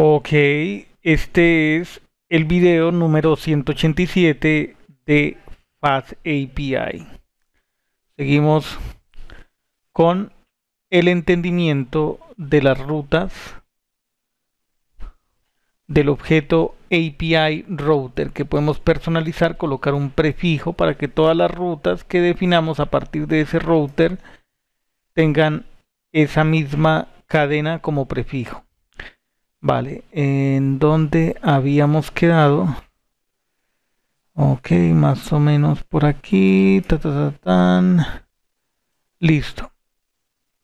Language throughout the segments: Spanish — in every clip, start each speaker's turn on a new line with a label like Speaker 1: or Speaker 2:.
Speaker 1: Ok, este es el video número 187 de Fast API. Seguimos con el entendimiento de las rutas del objeto API router que podemos personalizar, colocar un prefijo para que todas las rutas que definamos a partir de ese router tengan esa misma cadena como prefijo. Vale, en donde habíamos quedado. Ok, más o menos por aquí. Listo.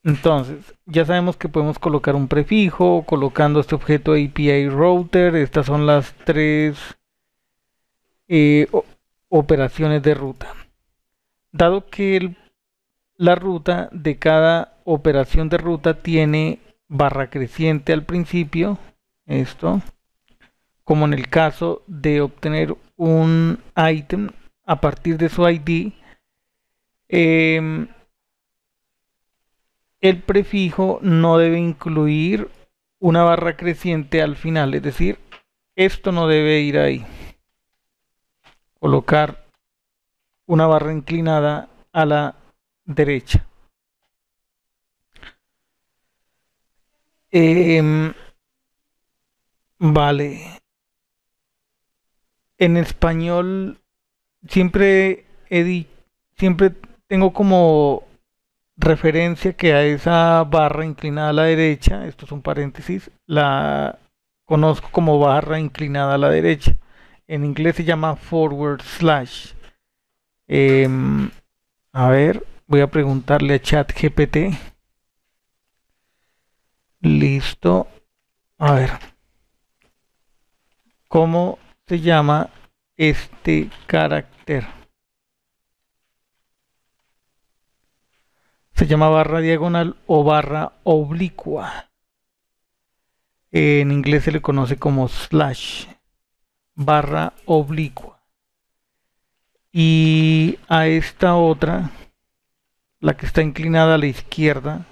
Speaker 1: Entonces, ya sabemos que podemos colocar un prefijo colocando este objeto API router. Estas son las tres eh, operaciones de ruta. Dado que la ruta de cada operación de ruta tiene barra creciente al principio, esto, como en el caso de obtener un item a partir de su ID, em, el prefijo no debe incluir una barra creciente al final, es decir, esto no debe ir ahí. Colocar una barra inclinada a la derecha. Em, vale. En español siempre he siempre tengo como referencia que a esa barra inclinada a la derecha, esto es un paréntesis, la conozco como barra inclinada a la derecha. En inglés se llama forward slash. Em, a ver, voy a preguntarle a chat ChatGPT. Listo. A ver. ¿Cómo se llama este carácter? Se llama barra diagonal o barra oblicua. En inglés se le conoce como slash, barra oblicua. Y a esta otra, la que está inclinada a la izquierda,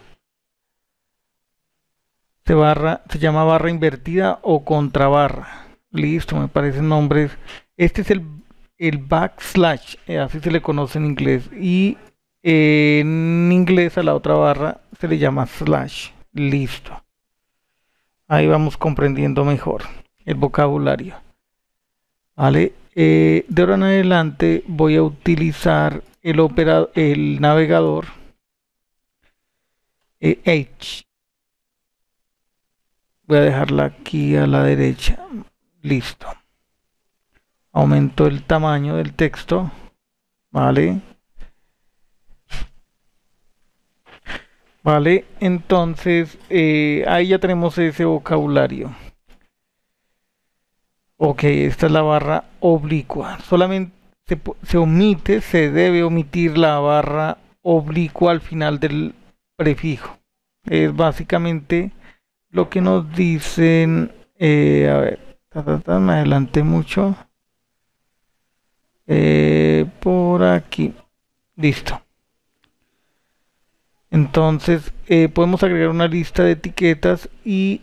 Speaker 1: se, barra, se llama barra invertida o contrabarra. Listo, me parecen nombres. Este es el, backslash, eh, así se le conoce en inglés. Y en inglés a la otra barra se le llama slash. Listo. Ahí vamos comprendiendo mejor el vocabulario. Vale. Eh, de ahora en adelante voy a utilizar el, operador, el navegador Edge. Eh, voy a dejarla aquí a la derecha listo aumento el tamaño del texto vale vale entonces eh, ahí ya tenemos ese vocabulario ok esta es la barra oblicua solamente se omite se debe omitir la barra oblicua al final del prefijo es básicamente lo que nos dicen, eh, a ver, me adelanté mucho. Eh, por aquí, listo. Entonces eh, podemos agregar una lista de etiquetas y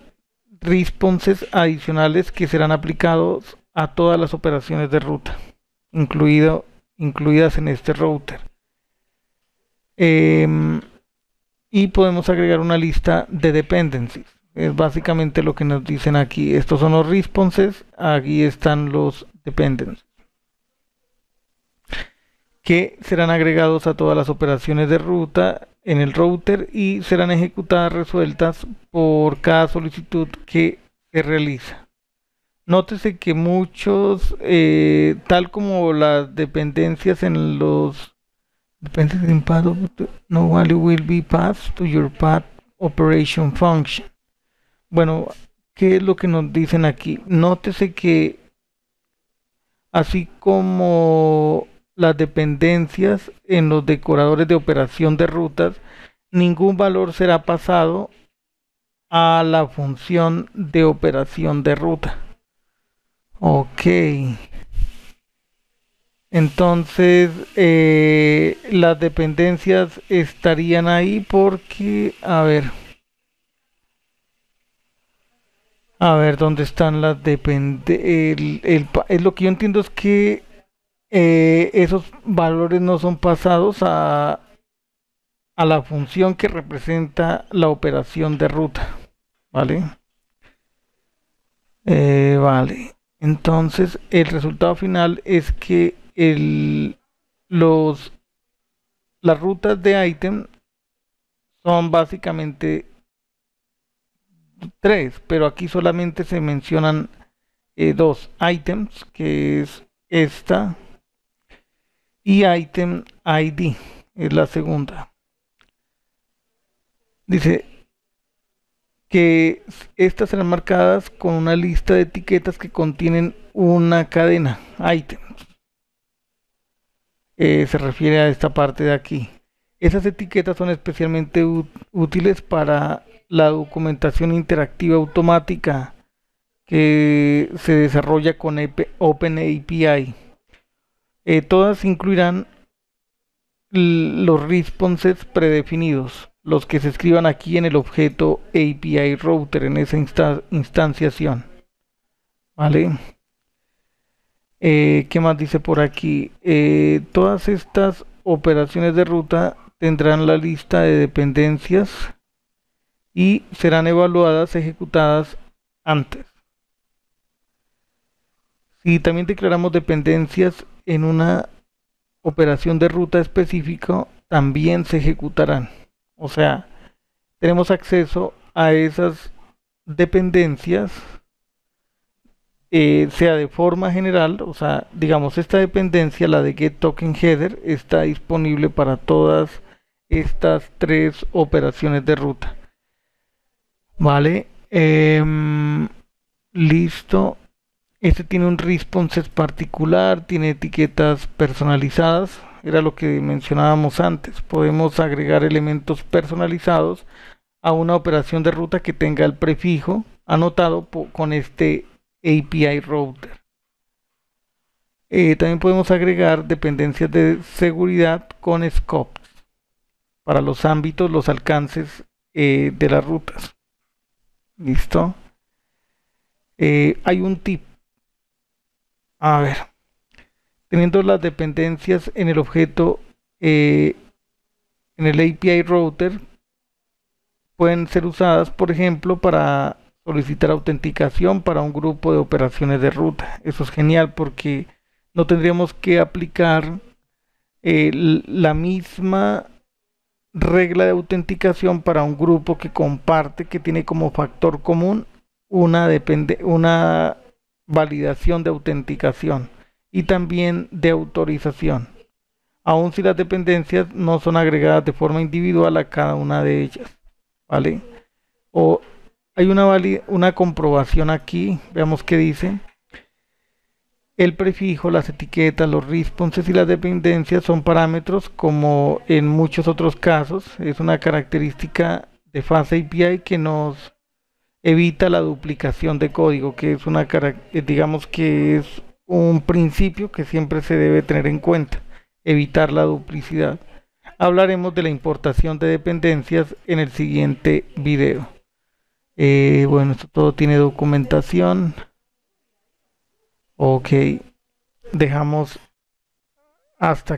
Speaker 1: responses adicionales que serán aplicados a todas las operaciones de ruta, incluidas en este router. Em, y podemos agregar una lista de dependencies. Es básicamente lo que nos dicen aquí. Estos son los responses, aquí están los dependencies que serán agregados a todas las operaciones de ruta en el router y serán ejecutadas resueltas por cada solicitud que se realiza. Nótese que muchos, eh, tal como las dependencias en los dependencias in path, no value will be passed to your path operation function. Bueno, ¿qué es lo que nos dicen aquí? Nótese que así como las dependencias en los decoradores de operación de rutas, ningún valor será pasado a la función de operación de ruta. Ok. Entonces, eh, las dependencias estarían ahí porque, a ver. A ver, ¿dónde están las depende? El, lo que yo entiendo es que eh, esos valores no son pasados a, a la función que representa la operación de ruta. ¿Vale? Eh, vale. Entonces, el resultado final es que el, los, las rutas de ítem son básicamente tres, pero aquí solamente se mencionan eh, dos items, que es esta y item ID, es la segunda. Dice que estas serán marcadas con una lista de etiquetas que contienen una cadena, items. Eh, se refiere a esta parte de aquí. Esas etiquetas son especialmente útiles para la documentación interactiva automática que se desarrolla con e OpenAPI. Eh, todas incluirán los responses predefinidos, los que se escriban aquí en el objeto API router en esa instanciación. ¿Vale? Eh, ¿Qué más dice por aquí? Eh, todas estas operaciones de ruta tendrán la lista de dependencias y serán evaluadas ejecutadas antes. Si también declaramos dependencias en una operación de ruta específica, también se ejecutarán. O sea, tenemos acceso a esas dependencias, eh, sea de forma general, o sea, digamos, esta dependencia, la de get token header, está disponible para todas estas tres operaciones de ruta. Vale. Em, listo. Este tiene un responses particular, tiene etiquetas personalizadas. Era lo que mencionábamos antes. Podemos agregar elementos personalizados a una operación de ruta que tenga el prefijo anotado con este API router. Eh, también podemos agregar dependencias de seguridad con scopes para los ámbitos, los alcances eh, de las rutas. ¿Listo? Eh, hay un tip. A ver. Teniendo las dependencias en el objeto, eh, en el API router, pueden ser usadas, por ejemplo, para solicitar autenticación para un grupo de operaciones de ruta. Eso es genial porque no tendríamos que aplicar eh, la misma regla de autenticación para un grupo que comparte, que tiene como factor común una, depende, una validación de autenticación y también de autorización, aun si las dependencias no son agregadas de forma individual a cada una de ellas. ¿Vale? O hay una, una comprobación aquí, veamos qué dice. El prefijo, las etiquetas, los responses y las dependencias son parámetros como en muchos otros casos. Es una característica de fase API que nos evita la duplicación de código, que es una eh, digamos que es un principio que siempre se debe tener en cuenta, evitar la duplicidad. Hablaremos de la importación de dependencias en el siguiente video. Eh, bueno, esto todo tiene documentación. Ok, dejamos hasta aquí.